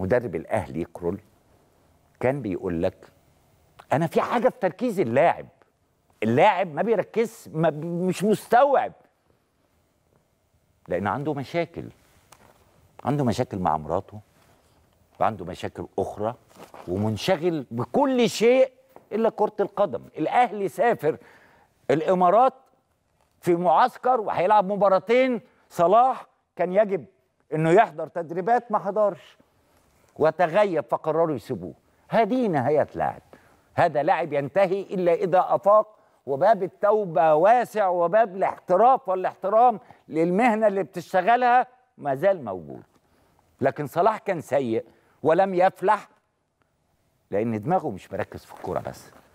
مدرب الاهلي كرول كان بيقول لك انا في حاجه في تركيز اللاعب اللاعب ما بيركزش ما مش مستوعب لان عنده مشاكل عنده مشاكل مع مراته وعنده مشاكل اخرى ومنشغل بكل شيء الا كره القدم الاهلي سافر الامارات في معسكر وهيلعب مباراتين صلاح كان يجب انه يحضر تدريبات ما حضرش وتغيب فقرروا يسيبوه هذه نهاية لاعب هذا لاعب ينتهي إلا إذا أفاق وباب التوبة واسع وباب الاحتراف والاحترام للمهنة اللي بتشتغلها ما زال موجود لكن صلاح كان سيء ولم يفلح لأن دماغه مش مركز في الكورة بس